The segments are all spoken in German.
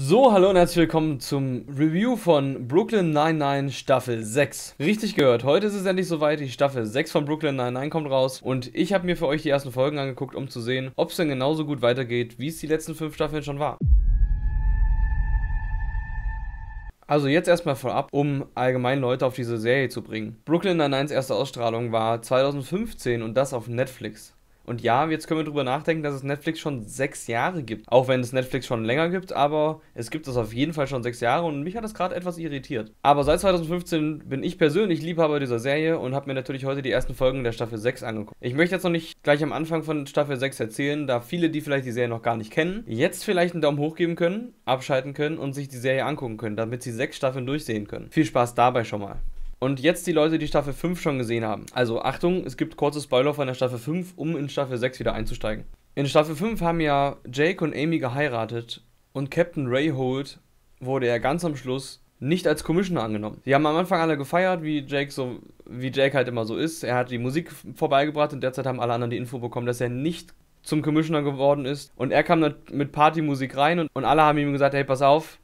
So, hallo und herzlich willkommen zum Review von Brooklyn 99 Staffel 6. Richtig gehört, heute ist es endlich soweit, die Staffel 6 von Brooklyn 99 kommt raus und ich habe mir für euch die ersten Folgen angeguckt, um zu sehen, ob es denn genauso gut weitergeht, wie es die letzten 5 Staffeln schon war. Also jetzt erstmal vorab, um allgemein Leute auf diese Serie zu bringen. Brooklyn 99s erste Ausstrahlung war 2015 und das auf Netflix. Und ja, jetzt können wir drüber nachdenken, dass es Netflix schon sechs Jahre gibt. Auch wenn es Netflix schon länger gibt, aber es gibt es auf jeden Fall schon sechs Jahre und mich hat das gerade etwas irritiert. Aber seit 2015 bin ich persönlich Liebhaber dieser Serie und habe mir natürlich heute die ersten Folgen der Staffel 6 angeguckt. Ich möchte jetzt noch nicht gleich am Anfang von Staffel 6 erzählen, da viele, die vielleicht die Serie noch gar nicht kennen, jetzt vielleicht einen Daumen hoch geben können, abschalten können und sich die Serie angucken können, damit sie sechs Staffeln durchsehen können. Viel Spaß dabei schon mal und jetzt die Leute, die Staffel 5 schon gesehen haben. Also Achtung, es gibt kurze Spoiler von der Staffel 5, um in Staffel 6 wieder einzusteigen. In Staffel 5 haben ja Jake und Amy geheiratet und Captain Ray Holt wurde ja ganz am Schluss nicht als Commissioner angenommen. Die haben am Anfang alle gefeiert, wie Jake so, wie Jake halt immer so ist. Er hat die Musik vorbeigebracht und derzeit haben alle anderen die Info bekommen, dass er nicht zum Commissioner geworden ist. Und er kam dann mit Partymusik rein und, und alle haben ihm gesagt, hey, pass auf,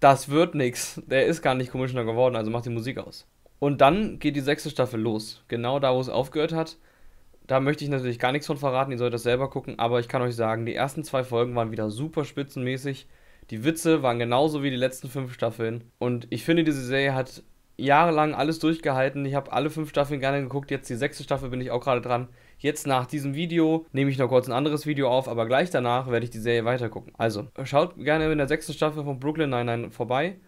das wird nix. Der ist gar nicht Commissioner geworden, also mach die Musik aus. Und dann geht die sechste Staffel los. Genau da, wo es aufgehört hat. Da möchte ich natürlich gar nichts von verraten, ihr sollt das selber gucken, aber ich kann euch sagen, die ersten zwei Folgen waren wieder super spitzenmäßig. Die Witze waren genauso wie die letzten fünf Staffeln. Und ich finde, diese Serie hat jahrelang alles durchgehalten. Ich habe alle fünf Staffeln gerne geguckt. Jetzt die sechste Staffel bin ich auch gerade dran. Jetzt nach diesem Video nehme ich noch kurz ein anderes Video auf, aber gleich danach werde ich die Serie weitergucken. Also schaut gerne in der sechsten Staffel von Brooklyn 99 vorbei.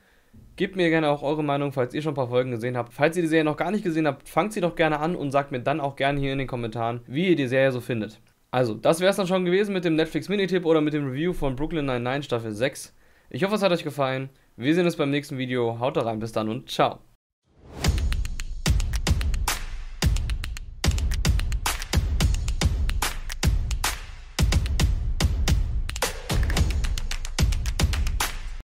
Gebt mir gerne auch eure Meinung, falls ihr schon ein paar Folgen gesehen habt. Falls ihr die Serie noch gar nicht gesehen habt, fangt sie doch gerne an und sagt mir dann auch gerne hier in den Kommentaren, wie ihr die Serie so findet. Also, das wäre es dann schon gewesen mit dem Netflix-Mini-Tipp oder mit dem Review von Brooklyn 99 Staffel 6. Ich hoffe, es hat euch gefallen. Wir sehen uns beim nächsten Video. Haut rein, bis dann und ciao.